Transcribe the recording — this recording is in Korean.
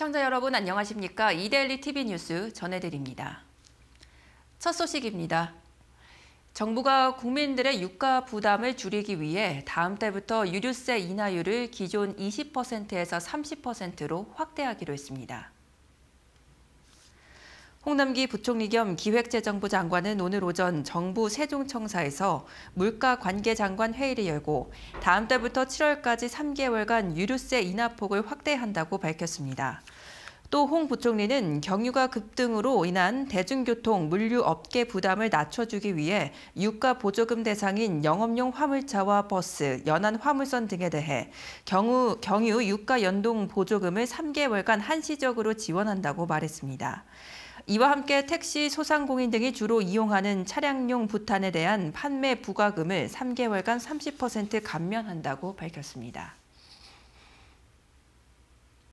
시청자 여러분 안녕하십니까? 이데일리 TV 뉴스 전해드립니다. 첫 소식입니다. 정부가 국민들의 유가 부담을 줄이기 위해 다음 달부터 유류세 인하율을 기존 20%에서 30%로 확대하기로 했습니다. 홍남기 부총리 겸 기획재정부 장관은 오늘 오전 정부 세종청사에서 물가관계장관 회의를 열고 다음 달부터 7월까지 3개월간 유류세 인하폭을 확대한다고 밝혔습니다. 또 홍 부총리는 경유가 급등으로 인한 대중교통, 물류 업계 부담을 낮춰주기 위해 유가 보조금 대상인 영업용 화물차와 버스, 연안 화물선 등에 대해 경유, 경유 유가 연동 보조금을 3개월간 한시적으로 지원한다고 말했습니다. 이와 함께 택시 소상공인 등이 주로 이용하는 차량용 부탄에 대한 판매 부과금을 3개월간 30% 감면한다고 밝혔습니다.